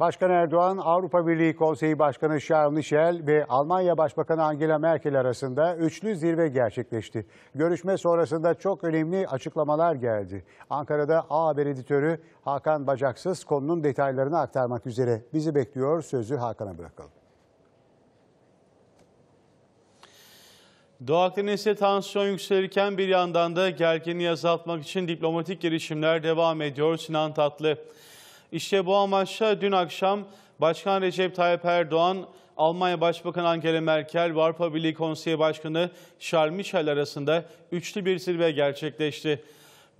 Başkan Erdoğan, Avrupa Birliği Konseyi Başkanı Charles Michel ve Almanya Başbakanı Angela Merkel arasında üçlü zirve gerçekleşti. Görüşme sonrasında çok önemli açıklamalar geldi. Ankara'da A Haber editörü Hakan Bacaksız konunun detaylarını aktarmak üzere. Bizi bekliyor, sözü Hakan'a bırakalım. Doğu Akdeniz'de tansiyon yükselirken bir yandan da gerginliği azaltmak için diplomatik girişimler devam ediyor Sinan Tatlı. İşte bu amaçla dün akşam Başkan Recep Tayyip Erdoğan, Almanya Başbakanı Angela Merkel ve Avrupa Birliği Konseyi Başkanı Charles Michel arasında üçlü bir zirve gerçekleşti.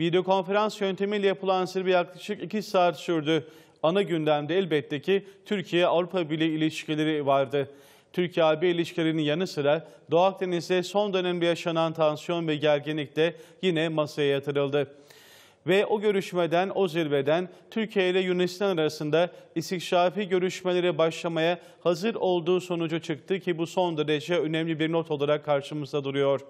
Video konferans yöntemiyle yapılan zirve yaklaşık 2 saat sürdü. Ana gündemde elbette ki Türkiye-Avrupa Birliği ilişkileri vardı. Türkiye-AB ilişkilerinin yanı sıra Doğu Akdeniz'de son dönemde yaşanan tansiyon ve gerginlik de yine masaya yatırıldı ve o görüşmeden, o zirveden Türkiye ile Yunanistan arasında istikşafi görüşmeleri başlamaya hazır olduğu sonucu çıktı ki bu son derece önemli bir not olarak karşımızda duruyor.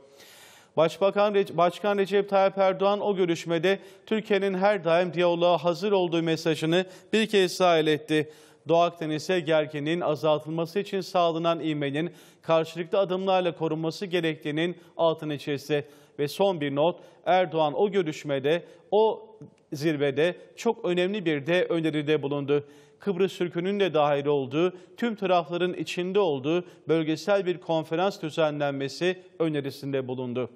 Başbakan Re Başkan Recep Tayyip Erdoğan o görüşmede Türkiye'nin her daim diyaloğa hazır olduğu mesajını bir kez daha iletti. Doğu Akdeniz'e gerginin azaltılması için sağlanan ivmenin karşılıklı adımlarla korunması gerektiğinin altını çizdi. Ve son bir not, Erdoğan o görüşmede, o zirvede çok önemli bir de öneride bulundu. Kıbrıs Türk'ünün de dahil olduğu, tüm tarafların içinde olduğu bölgesel bir konferans düzenlenmesi önerisinde bulundu.